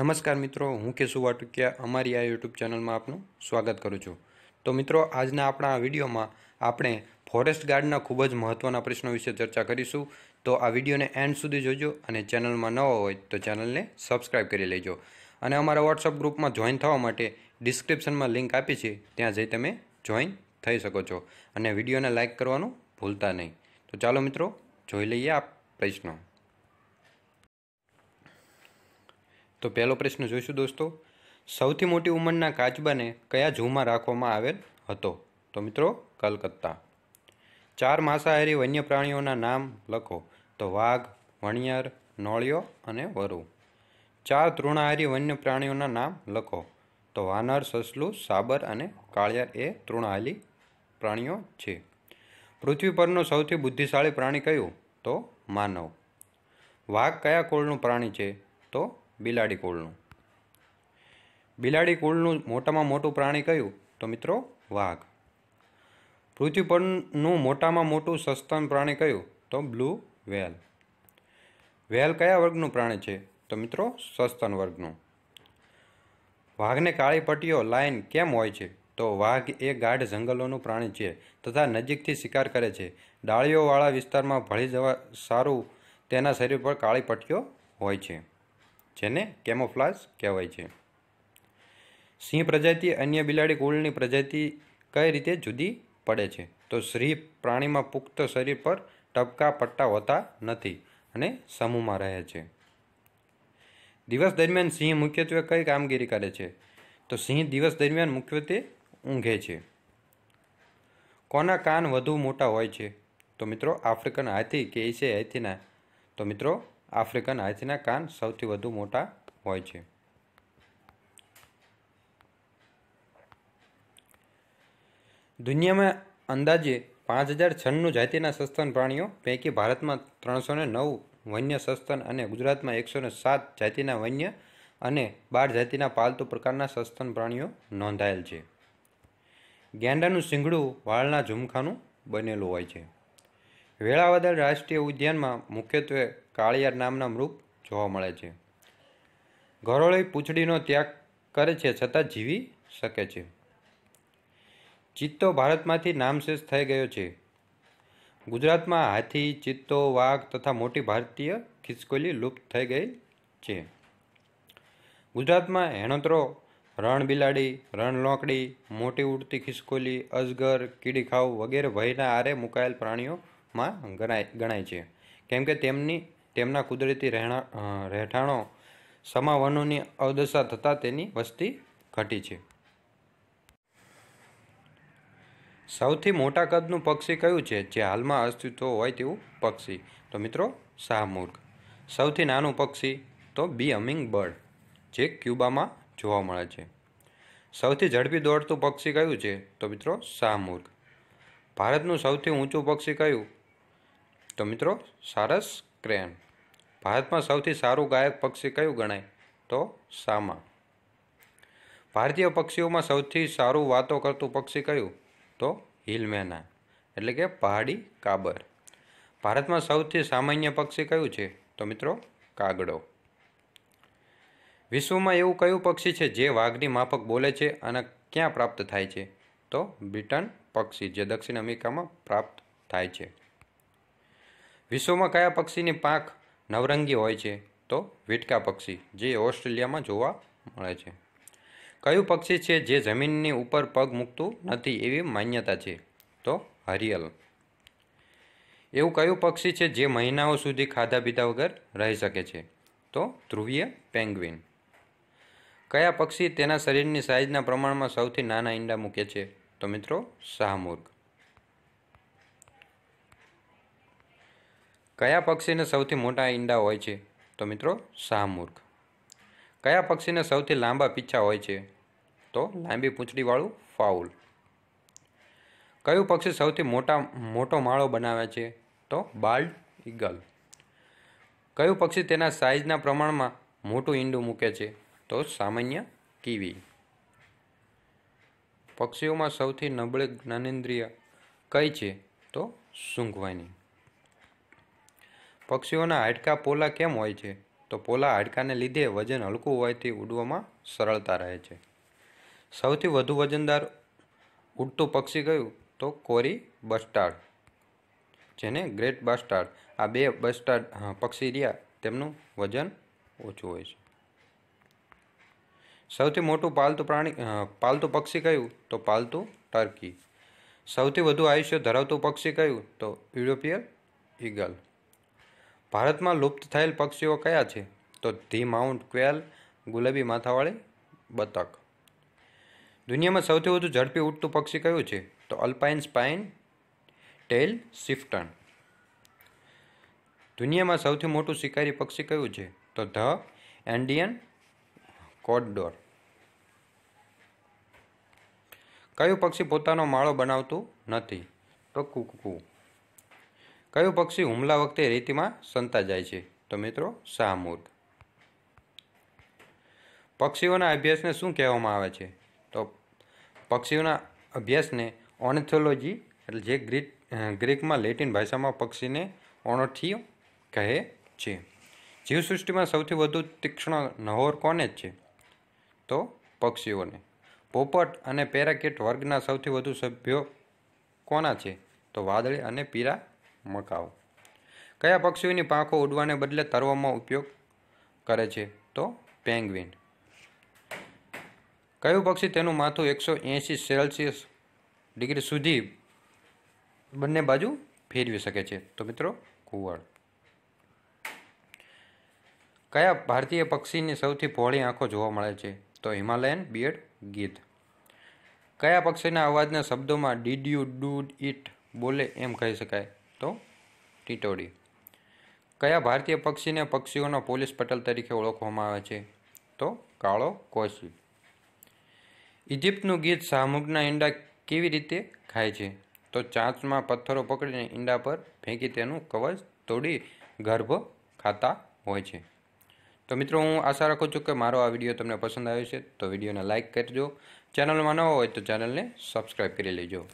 નમસ્કાર મિત્રો હું કેશુ વાટુકિયા અમારી આ યુટ્યુબ ચેનલમાં આપનું સ્વાગત કરું છું તો મિત્રો આજના આપણા આ વિડીયોમાં આપણે ફોરેસ્ટ ગાર્ડના ખૂબ જ મહત્ત્વના પ્રશ્નો વિશે ચર્ચા કરીશું તો આ વિડીયોને એન્ડ સુધી જોજો અને ચેનલમાં ન હોય તો ચેનલને સબસ્ક્રાઈબ કરી લેજો અને અમારા વોટ્સઅપ ગ્રુપમાં જોઈન થવા માટે ડિસ્ક્રિપ્શનમાં લિંક આપી છે ત્યાં જઈ તમે જોઈન થઈ શકો છો અને વિડીયોને લાઇક કરવાનું ભૂલતા નહીં તો ચાલો મિત્રો જોઈ લઈએ આ પ્રશ્નો તો પહેલો પ્રશ્ન જોઈશું દોસ્તો સૌથી મોટી ઉંમરના કાચબાને કયા ઝૂમાં રાખવામાં આવેલ હતો તો મિત્રો કલકત્તા ચાર માંસાહારી વન્ય પ્રાણીઓના નામ લખો તો વાઘ વણિયાર નોળિયો અને વરુ ચાર તૃણાહારી વન્ય પ્રાણીઓના નામ લખો તો વાનર સસલું સાબર અને કાળિયાર એ તૃણાહારી પ્રાણીઓ છે પૃથ્વી પરનો સૌથી બુદ્ધિશાળી પ્રાણી કયું તો માનવ વાઘ કયા કુળનું પ્રાણી છે તો બિલાડી કુળનું બિલાડી કુળનું મોટામાં મોટું પ્રાણી કયું તો મિત્રો વાઘ પૃથ્વી પરનું મોટામાં મોટું સસ્તન પ્રાણી કયું તો બ્લુ વેલ વેલ કયા વર્ગનું પ્રાણી છે તો મિત્રો સસ્તન વર્ગનું વાઘને કાળી પટ્ટીઓ લાઈન કેમ હોય છે તો વાઘ એ ગાઢ જંગલોનું પ્રાણી છે તથા નજીકથી શિકાર કરે છે ડાળીઓવાળા વિસ્તારમાં ભળી જવા સારું તેના શરીર પર કાળી પટ્ટીઓ હોય છે જેને કેમોફ્લાસ કહેવાય છે સિંહ પ્રજાતિ અન્ય બિલાડી કુળની પ્રજાતિ કઈ રીતે જુદી પડે છે તો સિંહ પ્રાણીમાં પુખ્ત શરીર પર ટપકા પટ્ટા હોતા નથી અને સમૂહમાં રહે છે દિવસ દરમિયાન સિંહ મુખ્યત્વે કઈ કામગીરી કરે છે તો સિંહ દિવસ દરમિયાન મુખ્યત્વે ઊંઘે છે કોના કાન વધુ મોટા હોય છે તો મિત્રો આફ્રિકન હાથી કે એશિયાઈ હાથીના તો મિત્રો આફ્રિકન હાથીના કાન સૌથી વધુ મોટા હોય છે દુનિયામાં અંદાજે પાંચ હજાર છન્નું જાતિના સસ્તન પ્રાણીઓ પૈકી ભારતમાં ત્રણસો ને નવ વન્ય સસ્તન અને ગુજરાતમાં એકસો ને સાત જાતિના વન્ય અને બાર જાતિના પાલતુ પ્રકારના સસ્તન પ્રાણીઓ નોંધાયેલ છે ગેંડાનું શિંગડું વાળના ઝુમખાનું બનેલું હોય છે વેળાવદર રાષ્ટ્રીય ઉદ્યાનમાં મુખ્યત્વે કાળિયાર નામના મૃગ જોવા મળે છે ઘરોળી પૂંછડીનો ત્યાગ કરે છે છતાં જીવી શકે છે ચિત્તો ભારતમાંથી નામશેષ થઈ ગયો છે ગુજરાતમાં હાથી ચિત્તો વાઘ તથા મોટી ભારતીય ખિસકોલી લુપ્ત થઈ ગઈ છે ગુજરાતમાં હેણોતરો રણબિલાડી રણલોકડી મોટી ઉડતી ખિસકોલી અજગર કીડીખાવ વગેરે ભયના આરે મુકાયેલ પ્રાણીઓમાં ગણાય ગણાય છે કેમ કે તેમની તેમના કુદરતી રહેણા રહેઠાણો સમાવનોની અવદશા થતાં તેની વસ્તી ઘટી છે સૌથી મોટા કદનું પક્ષી કયું છે જે હાલમાં અસ્તિત્વ હોય તેવું પક્ષી તો મિત્રો શાહમુર્ગ સૌથી નાનું પક્ષી તો બી અમિંગ બર્ડ જે ક્યુબામાં જોવા મળે છે સૌથી ઝડપી દોડતું પક્ષી કયું છે તો મિત્રો શાહમુર્ગ ભારતનું સૌથી ઊંચું પક્ષી કયું તો મિત્રો સારસ ક્રેન ભારતમાં સૌથી સારું ગાયક પક્ષી કયું ગણાય તો સામા ભારતીય પક્ષીઓમાં સૌથી સારું વાતો કરતું પક્ષી કયું તો હિલમેના એટલે કે પહાડી કાબર ભારતમાં સૌથી સામાન્ય પક્ષી કયું છે તો મિત્રો કાગડો વિશ્વમાં એવું કયું પક્ષી છે જે વાઘની માફક બોલે છે અને ક્યાં પ્રાપ્ત થાય છે તો બ્રિટન પક્ષી જે દક્ષિણ અમેરિકામાં પ્રાપ્ત થાય છે વિશ્વમાં કયા પક્ષીની પાંખ નવરંગી હોય છે તો વિટકા પક્ષી જે ઓસ્ટ્રેલિયામાં જોવા મળે છે કયું પક્ષી છે જે જમીનની ઉપર પગ મૂકતું નથી એવી માન્યતા છે તો હરિયલ એવું કયું પક્ષી છે જે મહિનાઓ સુધી ખાધા પીધા વગર રહી શકે છે તો ધ્રુવીય પેંગ્વિન કયા પક્ષી તેના શરીરની સાઇઝના પ્રમાણમાં સૌથી નાના ઈંડા મૂકે છે તો મિત્રો શાહમુર્ગ કયા પક્ષીને સૌથી મોટા ઈંડા હોય છે તો મિત્રો શાહમૂર્ખ કયા પક્ષીને સૌથી લાંબા પીછા હોય છે તો લાંબી પૂંછડીવાળું ફાઉલ કયું પક્ષી સૌથી મોટા મોટો માળો બનાવે છે તો બાલ્ડ ઈગલ કયું પક્ષી તેના સાઇઝના પ્રમાણમાં મોટું ઈંડું મૂકે છે તો સામાન્ય કીવી પક્ષીઓમાં સૌથી નબળી જ્ઞાનેન્દ્રિય કઈ છે તો સૂંઘવાની પક્ષીઓના હાડકાં પોલા કેમ હોય છે તો પોલા હાડકાને લીધે વજન હલકું હોવાથી ઉડવામાં સરળતા રહે છે સૌથી વધુ વજનદાર ઉડતું પક્ષી કયું તો કોરી બસ્ટાર્ડ જેને ગ્રેટ બસ્ટાર્ડ આ બે બસ્ટાર્ડ પક્ષી રહ્યા તેમનું વજન ઓછું હોય છે સૌથી મોટું પાલતુ પ્રાણી પાલતુ પક્ષી કયું તો પાલતુ ટર્કી સૌથી વધુ આયુષ્ય ધરાવતું પક્ષી કયું તો યુરોપિયન ઈગલ ભારતમાં લુપ્ત થયેલ પક્ષીઓ કયા છે તો ધી માઉન્ટ ક્વેલ ગુલાબી માથાવાળી બતક દુનિયામાં સૌથી વધુ ઝડપી ઉઠતું પક્ષી કયું છે તો અલ્પાઇન સ્પાઇન ટેલ સિફ્ટન દુનિયામાં સૌથી મોટું શિકારી પક્ષી કયું છે તો ધ એન્ડિયન કોડડોર કયું પક્ષી પોતાનો માળો બનાવતું નથી તો કુકુ કયું પક્ષી હુમલા વખતે રેતીમાં સંતા જાય છે તો મિત્રો શાહમૂર્ગ પક્ષીઓના અભ્યાસને શું કહેવામાં આવે છે તો પક્ષીઓના અભ્યાસને ઓનેથોલોજી એટલે જે ગ્રીક ગ્રીકમાં લેટિન ભાષામાં પક્ષીને ઓણોઠિયો કહે છે જીવસૃષ્ટિમાં સૌથી વધુ તીક્ષ્ણ નહોર કોને જ છે તો પક્ષીઓને પોપટ અને પેરાકેટ વર્ગના સૌથી વધુ સભ્યો કોના છે તો વાદળી અને પીરા મકાઓ કયા પક્ષીઓની પાંખો ઉડવાને બદલે તરવામાં ઉપયોગ કરે છે તો પેંગ્વિન કયું પક્ષી તેનું માથું એકસો એંશી સેલ્સિયસ ડિગ્રી સુધી બંને બાજુ ફેરવી શકે છે તો મિત્રો કુવાડ કયા ભારતીય પક્ષીની સૌથી પહોળી આંખો જોવા મળે છે તો હિમાલયન બિયડ ગીધ કયા પક્ષીના અવાજના શબ્દોમાં ડીડ યુ ડુ ઇટ બોલે એમ કહી શકાય તો ટીટોડી કયા ભારતીય પક્ષીને પક્ષીઓનો પોલીસ પટલ તરીકે ઓળખવામાં આવે છે તો કાળો કોસી ઇજિપ્તનું ગીત શાહમુગના ઈંડા કેવી રીતે ખાય છે તો ચાંચમાં પથ્થરો પકડીને ઈંડા પર ફેંકી તેનું કવચ તોડી ગર્ભ ખાતા હોય છે તો મિત્રો હું આશા રાખું છું કે મારો આ વિડીયો તમને પસંદ આવ્યો છે તો વિડીયોને લાઇક કરજો ચેનલમાં ન હોય તો ચેનલને સબસ્ક્રાઈબ કરી લેજો